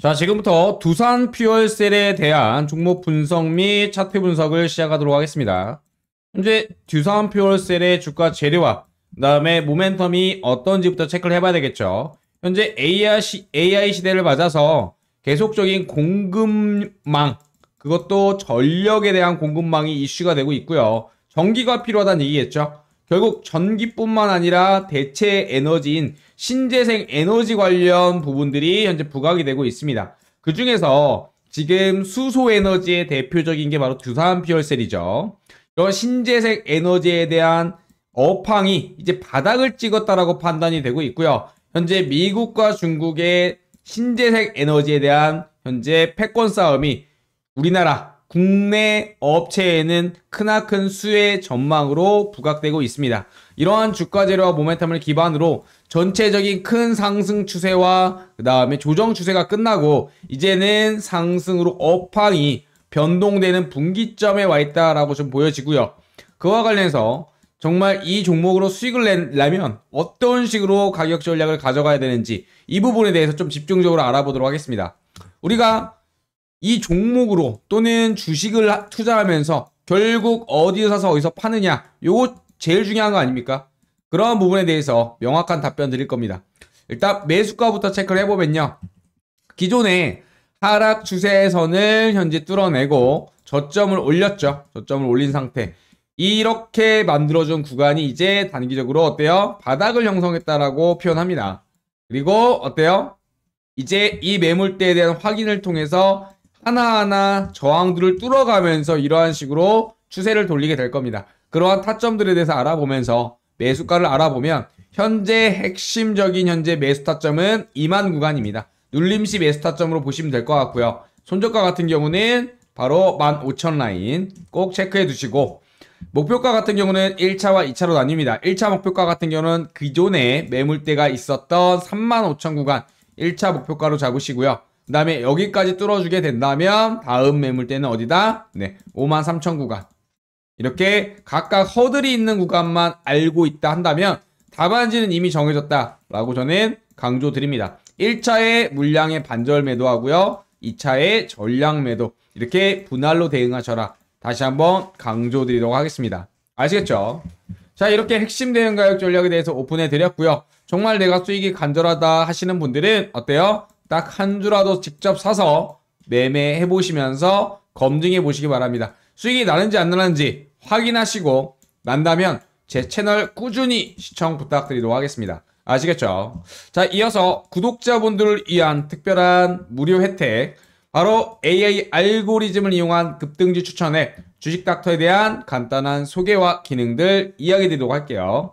자, 지금부터 두산 퓨얼셀에 대한 종목 분석 및 차트 분석을 시작하도록 하겠습니다. 현재 두산 퓨얼셀의 주가 재료와 그다음에 모멘텀이 어떤지부터 체크를 해봐야 되겠죠. 현재 AI, 시, AI 시대를 맞아서 계속적인 공급망 그것도 전력에 대한 공급망이 이슈가 되고 있고요. 전기가 필요하다는 얘기겠죠. 결국 전기뿐만 아니라 대체 에너지인 신재생 에너지 관련 부분들이 현재 부각이 되고 있습니다. 그 중에서 지금 수소 에너지의 대표적인 게 바로 두산 피얼셀이죠. 이런 신재생 에너지에 대한 어팡이 이제 바닥을 찍었다라고 판단이 되고 있고요. 현재 미국과 중국의 신재생 에너지에 대한 현재 패권 싸움이 우리나라 국내 업체에는 크나큰 수혜 전망으로 부각되고 있습니다. 이러한 주가 재료와 모멘텀을 기반으로 전체적인 큰 상승 추세와 그 다음에 조정 추세가 끝나고 이제는 상승으로 업황이 변동되는 분기점에 와 있다라고 좀 보여지고요. 그와 관련해서 정말 이 종목으로 수익을 내려면 어떤 식으로 가격 전략을 가져가야 되는지 이 부분에 대해서 좀 집중적으로 알아보도록 하겠습니다. 우리가 이 종목으로 또는 주식을 투자하면서 결국 어디에 사서 어디서 파느냐 요거 제일 중요한 거 아닙니까? 그런 부분에 대해서 명확한 답변 드릴 겁니다. 일단 매수가부터 체크를 해보면요. 기존에 하락 추세선을 현재 뚫어내고 저점을 올렸죠. 저점을 올린 상태. 이렇게 만들어준 구간이 이제 단기적으로 어때요? 바닥을 형성했다라고 표현합니다. 그리고 어때요? 이제 이 매물대에 대한 확인을 통해서 하나하나 저항들을 뚫어가면서 이러한 식으로 추세를 돌리게 될 겁니다. 그러한 타점들에 대해서 알아보면서 매수가를 알아보면 현재 핵심적인 현재 매수 타점은 2만 구간입니다. 눌림시 매수 타점으로 보시면 될 것 같고요. 손절가 같은 경우는 바로 15,000 라인 꼭 체크해 두시고 목표가 같은 경우는 1차와 2차로 나뉩니다. 1차 목표가 같은 경우는 기존에 매물대가 있었던 35,000 구간 1차 목표가로 잡으시고요. 그 다음에 여기까지 뚫어주게 된다면 다음 매물대는 어디다? 네, 53,000 구간. 이렇게 각각 허들이 있는 구간만 알고 있다 한다면 답안지는 이미 정해졌다라고 저는 강조드립니다. 1차에 물량의 반절 매도하고요. 2차에 전량 매도. 이렇게 분할로 대응하셔라. 다시 한번 강조드리도록 하겠습니다. 아시겠죠? 자 이렇게 핵심 대응 가격 전략에 대해서 오픈해 드렸고요. 정말 내가 수익이 간절하다 하시는 분들은 어때요? 딱한 주라도 직접 사서 매매해 보시면서 검증해 보시기 바랍니다. 수익이 나는지 안 나는지 확인하시고 난다면 제 채널 꾸준히 시청 부탁드리도록 하겠습니다. 아시겠죠? 자, 이어서 구독자분들을 위한 특별한 무료 혜택 바로 AI 알고리즘을 이용한 급등지 추천 앱 주식닥터에 대한 간단한 소개와 기능들 이야기 드리도록 할게요.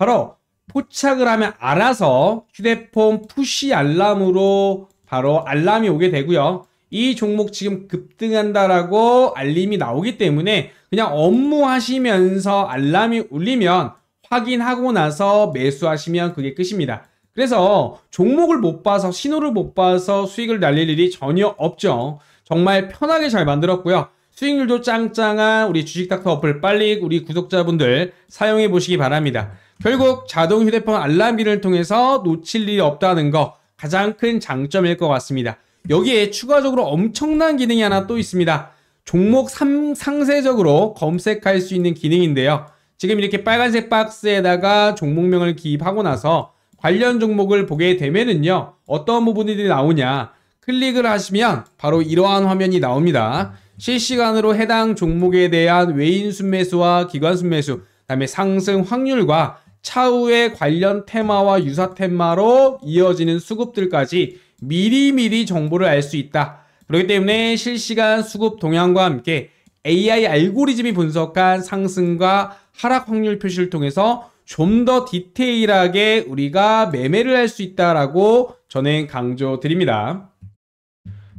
바로 포착을 하면 알아서 휴대폰 푸시 알람으로 바로 알람이 오게 되고요. 이 종목 지금 급등한다라고 알림이 나오기 때문에 그냥 업무하시면서 알람이 울리면 확인하고 나서 매수하시면 그게 끝입니다. 그래서 종목을 못 봐서 신호를 못 봐서 수익을 날릴 일이 전혀 없죠. 정말 편하게 잘 만들었고요. 수익률도 짱짱한 우리 주식닥터 어플 빨리 우리 구독자분들 사용해 보시기 바랍니다. 결국 자동 휴대폰 알람기를 통해서 놓칠 일이 없다는 거 가장 큰 장점일 것 같습니다. 여기에 추가적으로 엄청난 기능이 하나 또 있습니다. 종목 3, 상세적으로 검색할 수 있는 기능인데요. 지금 이렇게 빨간색 박스에다가 종목명을 기입하고 나서 관련 종목을 보게 되면은요. 어떤 부분들이 나오냐. 클릭을 하시면 바로 이러한 화면이 나옵니다. 실시간으로 해당 종목에 대한 외인 순매수와 기관 순매수, 그 다음에 상승 확률과 차후에 관련 테마와 유사 테마로 이어지는 수급들까지 미리미리 정보를 알 수 있다. 그렇기 때문에 실시간 수급 동향과 함께 AI 알고리즘이 분석한 상승과 하락 확률 표시를 통해서 좀 더 디테일하게 우리가 매매를 할 수 있다라고 저는 강조드립니다.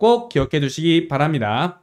꼭 기억해 두시기 바랍니다.